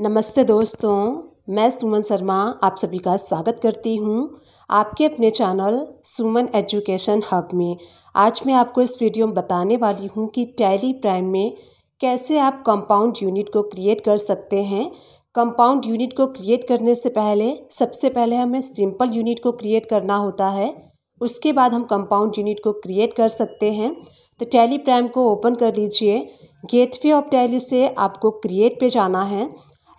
नमस्ते दोस्तों मैं सुमन शर्मा आप सभी का स्वागत करती हूँ आपके अपने चैनल सुमन एजुकेशन हब में आज मैं आपको इस वीडियो में बताने वाली हूँ कि टैली प्राइम में कैसे आप कंपाउंड यूनिट को क्रिएट कर सकते हैं कंपाउंड यूनिट को क्रिएट करने से पहले सबसे पहले हमें सिंपल यूनिट को क्रिएट करना होता है उसके बाद हम कंपाउंड यूनिट को क्रिएट कर सकते हैं तो टैली प्राइम को ओपन कर लीजिए गेटवे ऑफ टैली से आपको क्रिएट पे जाना है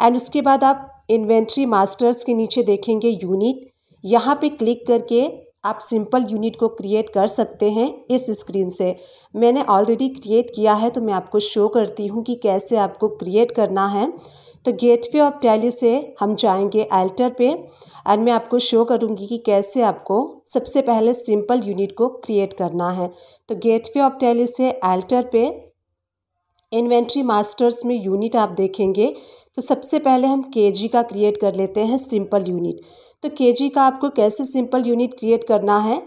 एंड उसके बाद आप इन्वेंट्री मास्टर्स के नीचे देखेंगे यूनिट यहाँ पे क्लिक करके आप सिंपल यूनिट को क्रिएट कर सकते हैं इस स्क्रीन से मैंने ऑलरेडी क्रिएट किया है तो मैं आपको शो करती हूँ कि कैसे आपको क्रिएट करना है तो गेटवे ऑफ टैली से हम जाएंगे एल्टर पे एंड मैं आपको शो करूँगी कि कैसे आपको सबसे पहले सिंपल यूनिट को क्रिएट करना है तो गेटवे ऑफ टैली से एल्टर पे इन्वेंट्री मास्टर्स में यूनिट आप देखेंगे तो सबसे पहले हम के जी का क्रिएट कर लेते हैं सिंपल यूनिट तो के जी का आपको कैसे सिंपल यूनिट क्रिएट करना है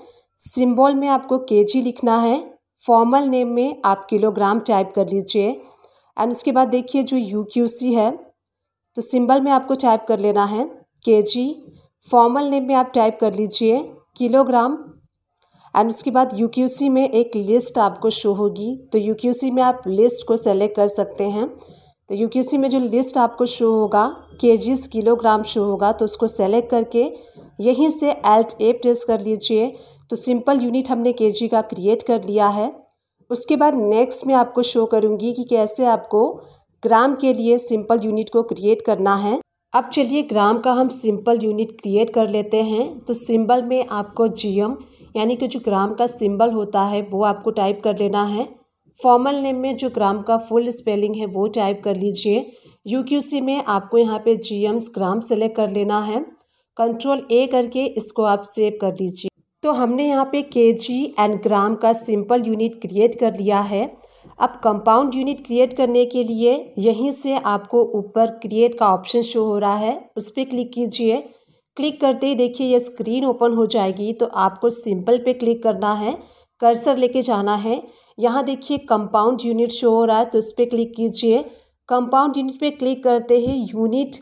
सिंबल में आपको के जी लिखना है फॉर्मल नेम में आप किलोग्राम टाइप कर लीजिए एंड उसके बाद देखिए जो यू क्यू सी है तो सिंबल में आपको टाइप कर लेना है के जी फॉर्मल नेम में आप टाइप कर लीजिए किलोग्राम एंड उसके बाद यू क्यू सी में एक लिस्ट आपको शो होगी तो यू क्यू सी में आप लिस्ट को सेलेक्ट कर सकते हैं तो यूपीएससी में जो लिस्ट आपको शो होगा केजीस किलोग्राम शो होगा तो उसको सेलेक्ट करके यहीं से एल्ट ए प्रेस कर लीजिए तो सिंपल यूनिट हमने केजी का क्रिएट कर लिया है उसके बाद नेक्स्ट में आपको शो करूँगी कि कैसे आपको ग्राम के लिए सिंपल यूनिट को क्रिएट करना है अब चलिए ग्राम का हम सिंपल यूनिट क्रिएट कर लेते हैं तो सिंबल में आपको जीएम यानी कि जो ग्राम का सिंबल होता है वो आपको टाइप कर लेना है फॉर्मल नेम में जो ग्राम का फुल स्पेलिंग है वो टाइप कर लीजिए यूक्यूसी में आपको यहाँ पे जीएम्स ग्राम सेलेक्ट कर लेना है कंट्रोल ए करके इसको आप सेव कर लीजिए तो हमने यहाँ पे के जी एंड ग्राम का सिंपल यूनिट क्रिएट कर लिया है अब कंपाउंड यूनिट क्रिएट करने के लिए यहीं से आपको ऊपर क्रिएट का ऑप्शन शो हो रहा है उस पर क्लिक कीजिए क्लिक करते ही देखिए ये स्क्रीन ओपन हो जाएगी तो आपको सिंपल पे क्लिक करना है कर्सर लेके जाना है यहाँ देखिए कंपाउंड यूनिट शो हो रहा है तो इस पर क्लिक कीजिए कंपाउंड यूनिट पे क्लिक करते ही यूनिट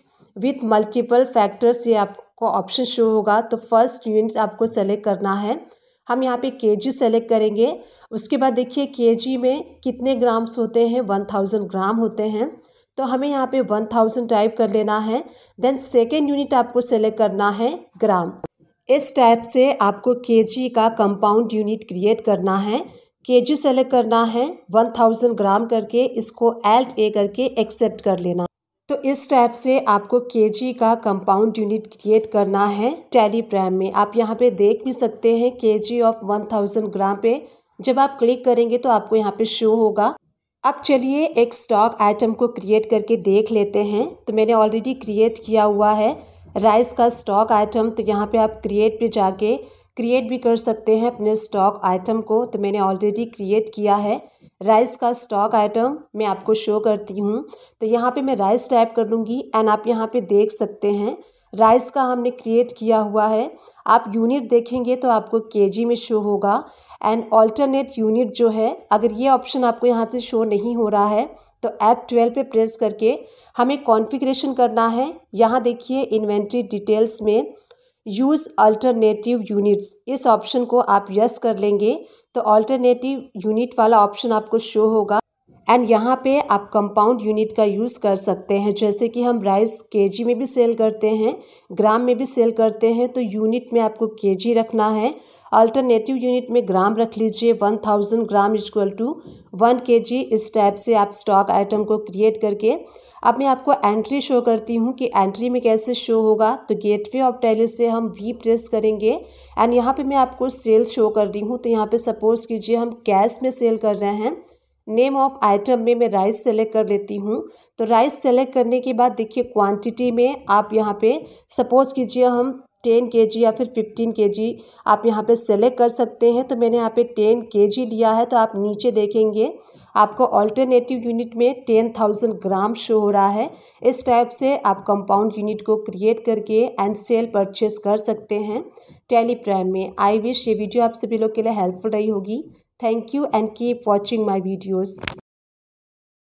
विथ मल्टीपल फैक्टर्स ये आपको ऑप्शन शो होगा तो फर्स्ट यूनिट आपको सेलेक्ट करना है हम यहाँ पे केजी सेलेक्ट करेंगे उसके बाद देखिए केजी में कितने ग्राम्स होते हैं वन थाउजेंड ग्राम होते हैं तो हमें यहाँ पे वन थाउजेंड टाइप कर लेना है देन सेकेंड यूनिट आपको सेलेक्ट करना है ग्राम इस टाइप से आपको के जी का कंपाउंड यूनिट क्रिएट करना है के जी सेलेक्ट करना है वन थाउजेंड ग्राम करके इसको एल्ट ए करके एक्सेप्ट कर लेना तो इस टाइप से आपको के जी का कंपाउंड यूनिट क्रिएट करना है टेलीप्रैम में आप यहाँ पे देख भी सकते हैं K G of one thousand gram पे जब आप क्लिक करेंगे तो आपको यहाँ पे शो होगा अब चलिए एक स्टॉक आइटम को क्रिएट करके देख लेते हैं तो मैंने ऑलरेडी क्रिएट किया हुआ है राइस का स्टॉक आइटम तो यहाँ पे आप क्रिएट पे जाके क्रिएट भी कर सकते हैं अपने स्टॉक आइटम को तो मैंने ऑलरेडी क्रिएट किया है राइस का स्टॉक आइटम मैं आपको शो करती हूँ तो यहाँ पे मैं राइस टाइप कर लूँगी एंड आप यहाँ पे देख सकते हैं राइस का हमने क्रिएट किया हुआ है आप यूनिट देखेंगे तो आपको के में शो होगा एंड ऑल्टरनेट यूनिट जो है अगर ये ऑप्शन आपको यहाँ पर शो नहीं हो रहा है तो ऐप 12 पे प्रेस करके हमें कॉन्फ़िगरेशन करना है यहाँ देखिए इन्वेंट्री डिटेल्स में यूज़ अल्टरनेटिव यूनिट्स इस ऑप्शन को आप यस कर लेंगे तो अल्टरनेटिव यूनिट वाला ऑप्शन आपको शो होगा एंड यहाँ पे आप कंपाउंड यूनिट का यूज़ कर सकते हैं जैसे कि हम राइस केजी में भी सेल करते हैं ग्राम में भी सेल करते हैं तो यूनिट में आपको केजी रखना है अल्टरनेटिव यूनिट में ग्राम रख लीजिए one thousand gram is equal to one K G इस टाइप से आप स्टॉक आइटम को क्रिएट करके अब मैं आपको एंट्री शो करती हूँ कि एंट्री में कैसे शो होगा तो गेटवे ऑफ टैलिस से हम वी प्रेस करेंगे एंड यहाँ पे मैं आपको सेल शो कर रही हूँ तो यहाँ पे सपोज कीजिए हम कैश में सेल कर रहे हैं नेम ऑफ आइटम में मैं राइस सेलेक्ट कर लेती हूँ तो राइस सेलेक्ट करने के बाद देखिए क्वांटिटी में आप यहाँ पे सपोज़ कीजिए हम टेन के जी या फिर फिफ्टीन के जी आप यहाँ पे सेलेक्ट कर सकते हैं तो मैंने यहाँ पे टेन के जी लिया है तो आप नीचे देखेंगे आपको ऑल्टरनेटिव यूनिट में टेन थाउजेंड ग्राम शो हो रहा है इस टाइप से आप कंपाउंड यूनिट को क्रिएट करके एंड सेल परचेज कर सकते हैं टेलीप्राइम में आई विश ये वीडियो आप सभी लोग के लिए हेल्पफुल रही होगी Thank you and keep watching my videos.